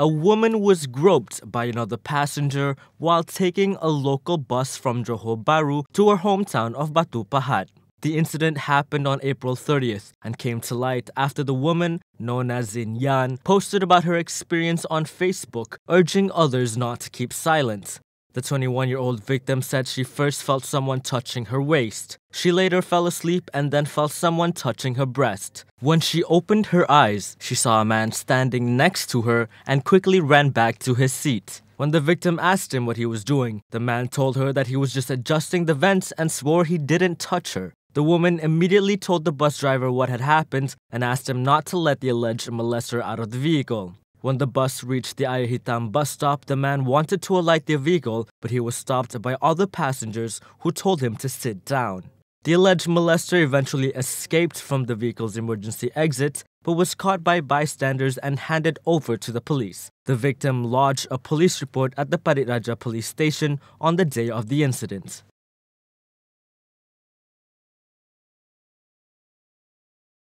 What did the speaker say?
a woman was groped by another passenger while taking a local bus from Johor Bahru to her hometown of Batu Pahat. The incident happened on April 30th and came to light after the woman, known as Zin Yan, posted about her experience on Facebook, urging others not to keep silent. The 21 year old victim said she first felt someone touching her waist. She later fell asleep and then felt someone touching her breast. When she opened her eyes, she saw a man standing next to her and quickly ran back to his seat. When the victim asked him what he was doing, the man told her that he was just adjusting the vents and swore he didn't touch her. The woman immediately told the bus driver what had happened and asked him not to let the alleged molester out of the vehicle. When the bus reached the Ayahitam bus stop, the man wanted to alight the vehicle, but he was stopped by other passengers who told him to sit down. The alleged molester eventually escaped from the vehicle's emergency exit, but was caught by bystanders and handed over to the police. The victim lodged a police report at the Pariraja police station on the day of the incident.